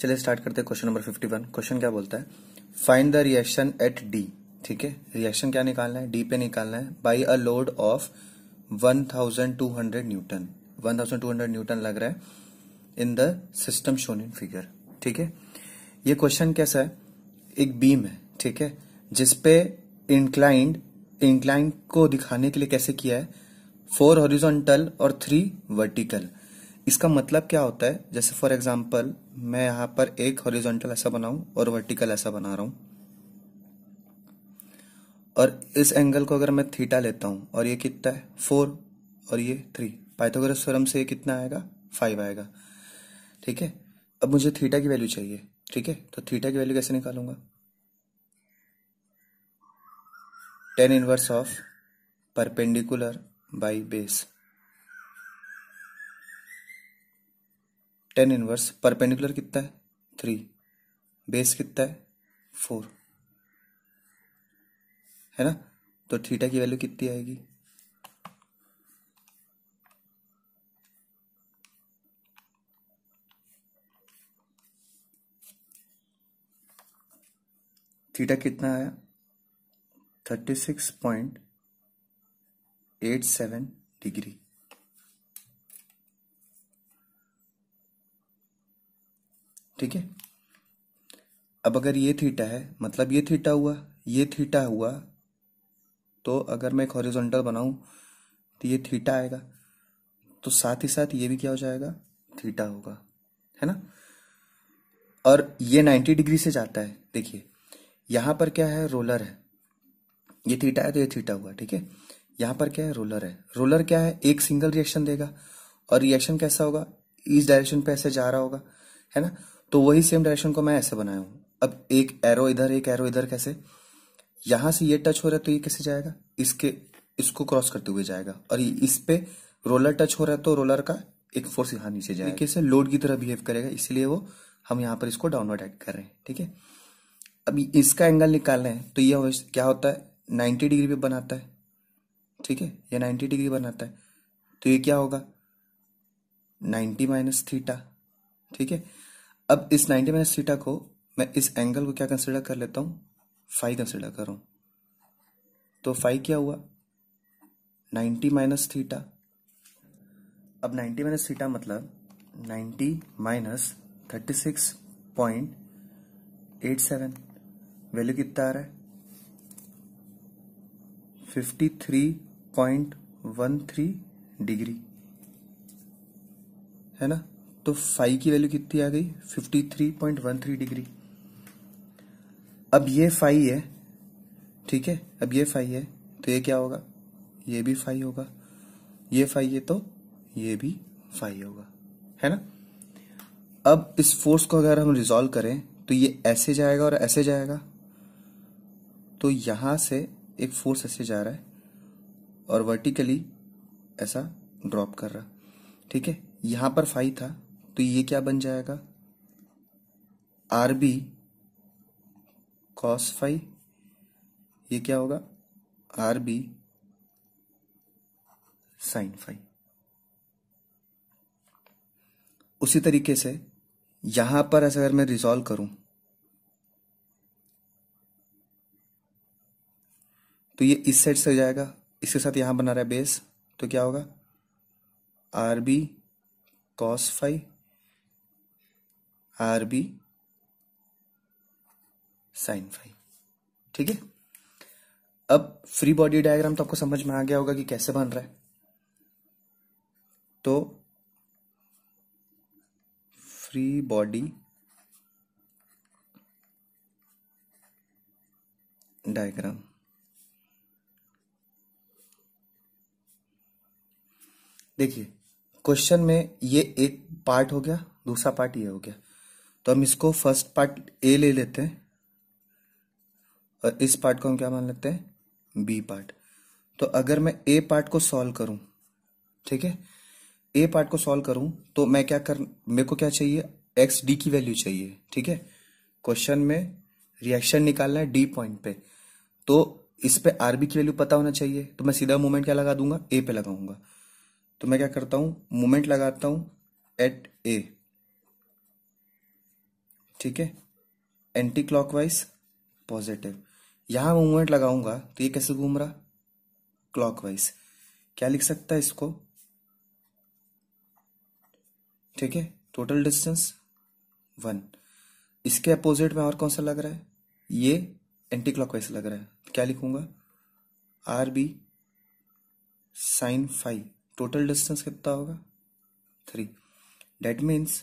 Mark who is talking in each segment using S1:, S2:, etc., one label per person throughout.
S1: चलिए स्टार्ट करते हैं question number fifty one question क्या बोलता है find the reaction at D ठीक है रिएक्शन क्या निकालना है डी पे निकालना है by a load of 1200 newton 1200 newton लग रहा है in the system shown in figure ठीक है ये क्वेश्चन कैसा है एक बीम है ठीक है जिसपे इंक्लाइंड इंक्लाइंड को दिखाने के लिए कैसे किया है फोर हॉरिजोंटल और थ्री वर्टिकल इसका मतलब क्या होता है जैसे फॉर एग्जाम्पल मैं यहां पर एक हॉरिजॉन्टल ऐसा बनाऊं और वर्टिकल ऐसा बना रहा हूं और इस एंगल को अगर मैं थीटा लेता हूं और ये कितना है फोर और ये थ्री पाइथागोरस थ्योरम से ये कितना आएगा फाइव आएगा ठीक है अब मुझे थीटा की वैल्यू चाहिए ठीक है तो थीटा की वैल्यू कैसे निकालूंगा tan inverse of perpendicular by base tan inverse perpendicular कितना है थ्री बेस कितना है फोर है ना तो थीटा की वैल्यू कितनी आएगी थीटा कितना आया thirty six point eight seven degree ठीक है अब अगर ये थीटा है मतलब ये थीटा हुआ ये थीटा हुआ तो अगर मैं एक हॉरिजॉन्टल बनाऊं तो ये थीटा आएगा तो साथ ही साथ ये भी क्या हो जाएगा थीटा होगा है ना और ये 90 डिग्री से जाता है देखिए यहां पर क्या है रोलर है ये थीटा है तो ये थीटा हुआ ठीक है यहां पर क्या है रोलर है रोलर क्या है एक सिंगल रिएक्शन देगा और रिएक्शन कैसा होगा इस डायरेक्शन पे ऐसे जा रहा होगा है ना तो वही सेम डायरेक्शन को मैं ऐसे बनाया हूं अब एक एरो इधर एक एरो इधर कैसे यहां से ये टच हो रहा है तो ये कैसे जाएगा इसके इसको क्रॉस करते हुए जाएगा और इस पे रोलर टच हो रहा है तो रोलर का एक फोर्स यहां नीचे जाएगा कैसे लोड की तरह बिहेव करेगा इसलिए वो हम यहां पर इसको डाउनवर्ड एक्ट कर रहे हैं ठीक है अब इसका एंगल निकाल रहे हैं तो ये क्या होता है नाइन्टी डिग्री पे बनाता है ठीक है ये नाइन्टी डिग्री बनाता है तो ये क्या होगा नाइन्टी माइनस थीटा ठीक है अब इस नाइन्टी माइनस थीटा को मैं इस एंगल को क्या कंसिडर कर लेता हूँ फाइव कंसिडर करूँ तो फाइव क्या हुआ नाइन्टी माइनस थीटा अब नाइन्टी माइनस थीटा मतलब ninety minus thirty six point eight seven value कितना आ रहा है fifty three point one three degree है ना तो फाइव की वैल्यू कितनी आ गई fifty three point one three degree अब ये फाइव है ठीक है अब ये फाइव है तो ये क्या होगा ये भी फाइव होगा ये फाइव है तो ये भी फाइव होगा है ना अब इस फोर्स को अगर हम रिजोल्व करें तो ये ऐसे जाएगा और ऐसे जाएगा तो यहां से एक फोर्स ऐसे जा रहा है और वर्टिकली ऐसा ड्रॉप कर रहा ठीक है यहां पर फाइव था तो ये क्या बन जाएगा आर बी कॉस फाइव ये क्या होगा आर बी साइन फाइव उसी तरीके से यहां पर ऐसा अगर मैं रिजॉल्व करूं तो ये इस साइड से जाएगा इसके साथ यहां बना रहा है बेस तो क्या होगा R B cos five R B sine five ठीक है अब फ्री बॉडी डायग्राम तो आपको समझ में आ गया होगा कि कैसे बन रहा है तो फ्री बॉडी डायग्राम देखिए क्वेश्चन में ये एक पार्ट हो गया दूसरा पार्ट ये हो गया तो हम इसको फर्स्ट पार्ट ए ले लेते हैं और इस पार्ट को हम क्या मान लेते हैं बी पार्ट तो अगर मैं ए पार्ट को सॉल्व करूं ठीक है ए पार्ट को सॉल्व करूं तो मैं क्या कर मेरे को क्या चाहिए एक्स डी की वैल्यू चाहिए ठीक है क्वेश्चन में रिएक्शन निकालना है डी पॉइंट पे तो इस पे आरबी की वैल्यू पता होना चाहिए तो मैं सीधा मोमेंट क्या लगा दूंगा ए पे लगाऊंगा तो मैं क्या करता हूं मोमेंट लगाता हूं एट ए ठीक है एंटी क्लॉकवाइज पॉजिटिव यहां मूवमेंट लगाऊंगा तो ये कैसे घूम रहा क्लॉकवाइज क्या लिख सकता है इसको ठीक है टोटल डिस्टेंस वन इसके अपोजिट में और कौन सा लग रहा है ये एंटी क्लॉकवाइज लग रहा है क्या लिखूंगा R B sine five total distance कितना होगा three that means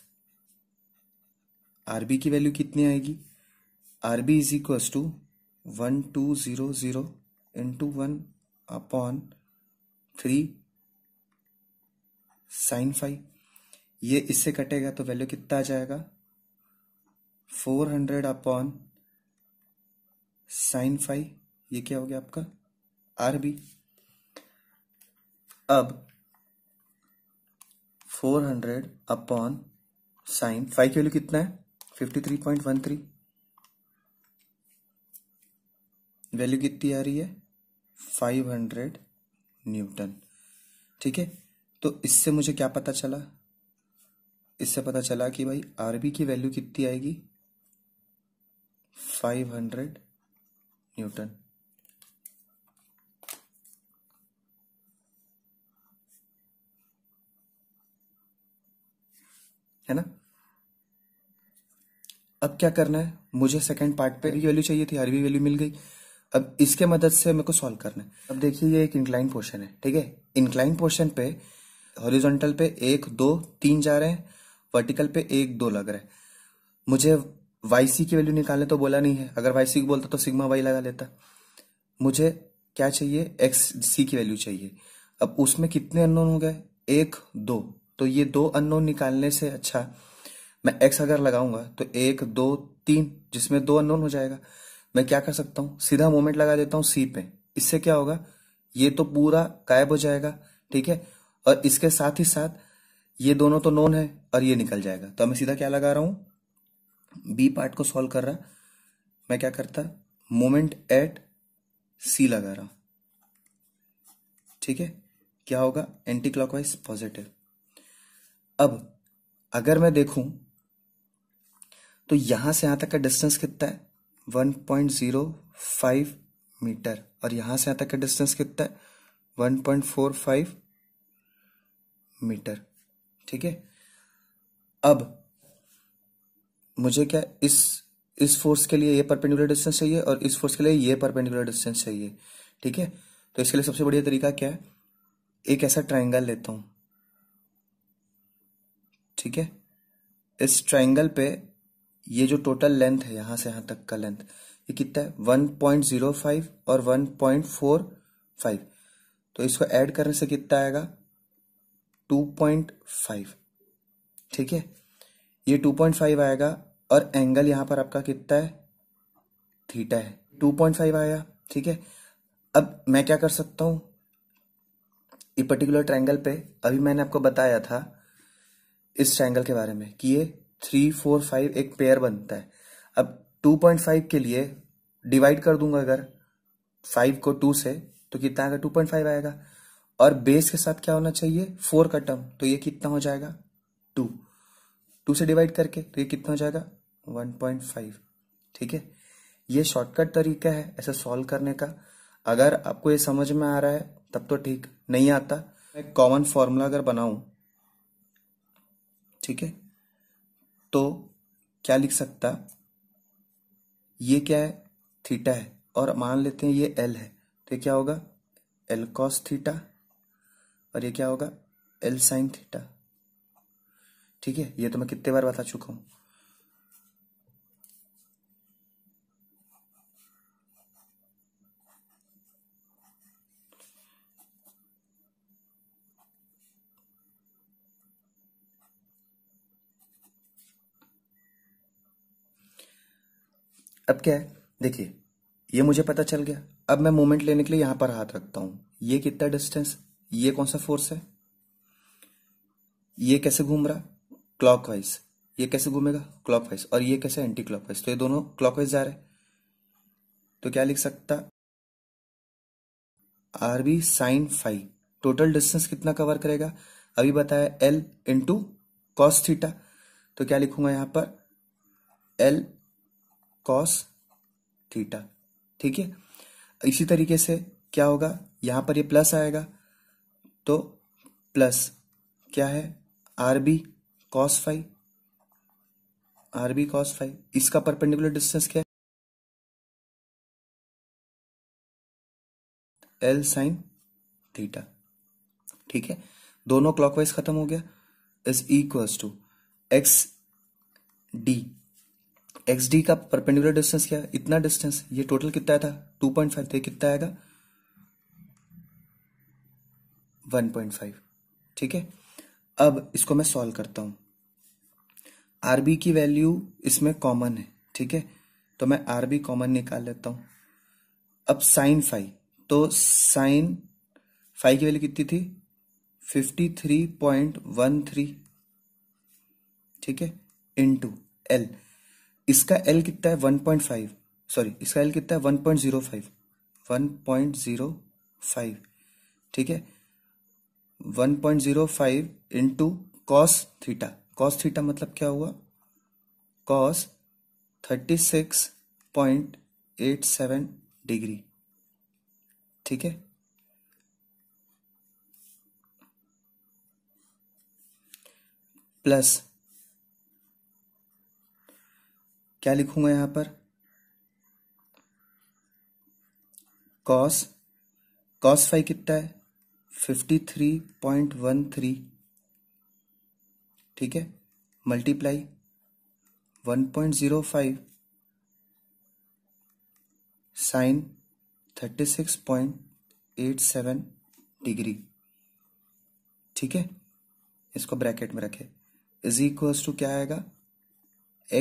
S1: R B की वैल्यू कितनी आएगी R B is equal to one two zero zero into one upon three sine five ये इससे कटेगा तो वैल्यू कितना आ जाएगा four hundred upon sine five ये क्या हो गया आपका आर बी अब four hundred upon sine five की वैल्यू कितना है fifty three point one three value कितनी आ रही है फाइव हंड्रेड न्यूटन ठीक है तो इससे मुझे क्या पता चला इससे पता चला कि भाई आरबी की वैल्यू कितनी आएगी फाइव हंड्रेड न्यूटन है ना अब क्या करना है मुझे सेकंड पार्ट पे भी वैल्यू चाहिए थी आर वैल्यू मिल गई अब इसके मदद से मेरे को सॉल्व करना है अब देखिए ये एक इंक्लाइन पोर्शन है ठीक है इंक्लाइन पोर्शन पे हॉरिजॉन्टल पे एक दो तीन जा रहे हैं वर्टिकल पे एक दो लग रहे हैं मुझे वाई सी की वैल्यू निकालने तो बोला नहीं है अगर वाई सी बोलता तो सिग्मा वाई लगा लेता मुझे क्या चाहिए एक्स सी की वैल्यू चाहिए अब उसमें कितने अननोन हो गए एक दो तो ये दो अननोन निकालने से अच्छा मैं एक्स अगर लगाऊंगा तो एक दो तीन जिसमें दो अननोन हो जाएगा मैं क्या कर सकता हूं सीधा मोमेंट लगा देता हूं सी पे इससे क्या होगा ये तो पूरा गायब हो जाएगा ठीक है और इसके साथ ही साथ ये दोनों तो नोन है और ये निकल जाएगा तो मैं सीधा क्या लगा रहा हूं बी पार्ट को सॉल्व कर रहा मैं क्या करता मोमेंट एट सी लगा रहा ठीक है क्या होगा एंटी क्लॉकवाइज पॉजिटिव अब अगर मैं देखूं तो यहां से यहां तक का डिस्टेंस कितना है one point zero five metre और यहां से यहां तक का डिस्टेंस कितना है one point four five metre ठीक है अब मुझे क्या इस इस फोर्स के लिए ये परपेंडिकुलर डिस्टेंस चाहिए और इस फोर्स के लिए ये परपेंडिकुलर डिस्टेंस चाहिए ठीक है तो इसके लिए सबसे बढ़िया तरीका क्या है एक ऐसा ट्राइंगल लेता हूं ठीक है इस ट्राइंगल पे ये जो टोटल लेंथ है यहां से यहां तक का लेंथ ये कितना है 1.05 और 1.45 तो इसको ऐड करने से कितना आएगा 2.5 ठीक है ये 2.5 आएगा और एंगल यहां पर आपका कितना है थीटा है 2.5 आया ठीक है अब मैं क्या कर सकता हूं ये पर्टिकुलर ट्रायंगल पे अभी मैंने आपको बताया था इस ट्रायंगल के बारे में कि ये थ्री फोर फाइव एक पेयर बनता है अब टू पॉइंट फाइव के लिए डिवाइड कर दूंगा अगर फाइव को टू से तो कितना आएगा टू पॉइंट फाइव आएगा और बेस के साथ क्या होना चाहिए फोर का टर्म तो ये कितना हो जाएगा टू टू से डिवाइड करके तो ये कितना हो जाएगा वन पॉइंट फाइव ठीक है ये शॉर्टकट तरीका है ऐसे सॉल्व करने का अगर आपको ये समझ में आ रहा है तब तो ठीक नहीं आता मैं कॉमन फॉर्मूला अगर बनाऊं ठीक है तो क्या लिख सकता ये क्या है थीटा है और मान लेते हैं ये एल है तो ये क्या होगा एल कॉस थीटा और ये क्या होगा एल साइन थीटा ठीक है ये तो मैं कितने बार बता चुका हूं तब क्या है देखिए ये मुझे पता चल गया अब मैं मोमेंट लेने के लिए यहां पर हाथ रखता हूं ये कितना डिस्टेंस ये कौन सा फोर्स है ये कैसे घूम रहा क्लॉकवाइज ये कैसे घूमेगा क्लॉकवाइज और ये कैसे एंटी क्लॉकवाइज तो ये दोनों क्लॉकवाइज जा रहे तो क्या लिख सकता R B sine five total distance कितना कवर करेगा अभी बताया एल इंटू कॉस थीटा तो क्या लिखूंगा यहां पर एल कॉस थीटा ठीक है इसी तरीके से क्या होगा यहां पर ये प्लस आएगा तो प्लस क्या है R B cos five R B cos five इसका परपेंडिकुलर डिस्टेंस क्या है एल साइन थीटा ठीक है दोनों क्लॉकवाइज खत्म हो गया is equals to X D X D का परपेंडिकुलर डिस्टेंस क्या है इतना डिस्टेंस ये टोटल कितना था टू पॉइंट फाइव कितना आएगा वन पॉइंट फाइव ठीक है अब इसको मैं सॉल्व करता हूं आरबी की वैल्यू इसमें कॉमन है ठीक है तो मैं आरबी कॉमन निकाल लेता हूं अब साइन फाइव तो साइन फाइव की वैल्यू कितनी थी fifty three point one three ठीक है इंटू एल इसका एल कितना है वन पॉइंट फाइव सॉरी इसका एल कितना है one point zero five one point zero five ठीक है one point zero five into cos theta cos theta मतलब क्या हुआ cos thirty six point eight seven degree ठीक है प्लस क्या लिखूंगा यहां पर कॉस कॉस फाइव कितना है fifty three point one three ठीक है multiply one point zero five sine thirty six point eight seven degree ठीक है इसको ब्रैकेट में रखें इज इक्वल्स टू क्या आएगा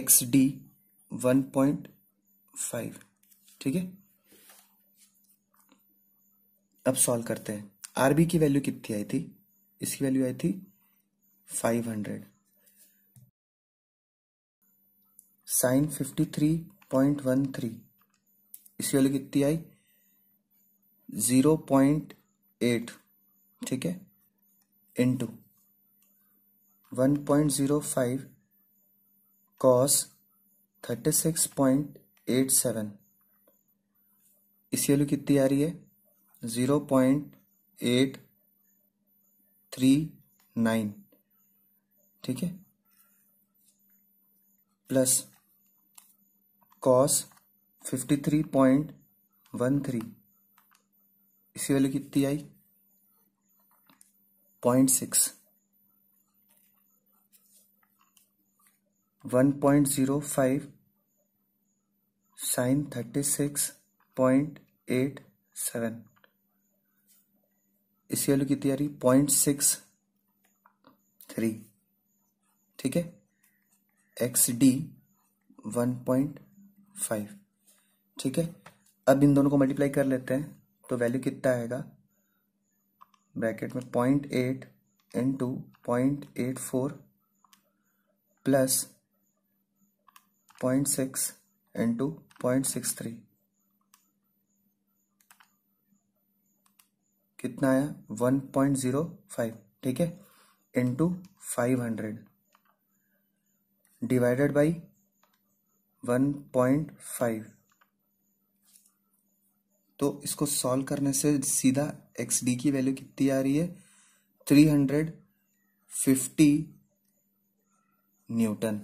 S1: X D one point five ठीक है अब सॉल्व करते हैं आरबी की वैल्यू कितनी आई थी इसकी वैल्यू आई थी five hundred sine fifty three point one three इसकी वैल्यू कितनी आई जीरो पॉइंट एट ठीक है into one point zero five cos thirty six point eight seven इसी वैल्यू कितनी आ रही है zero point eight three nine ठीक है plus cos fifty three point one three इसी वैल्यू कितनी आई point six one point zero five sine thirty six point eight seven इसी वैल्यू कितनी आ रही पॉइंट सिक्स थ्री ठीक है X D one point five ठीक है अब इन दोनों को मल्टीप्लाई कर लेते हैं तो वैल्यू कितना आएगा ब्रैकेट में point eight into point eight four plus point six into point six three कितना आया वन पॉइंट जीरो फाइव ठीक है into five hundred divided by one point five तो इसको सॉल्व करने से सीधा एक्स डी की वैल्यू कितनी आ रही है three hundred fifty newton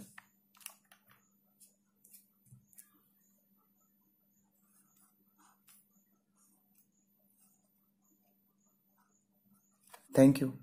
S1: Thank you.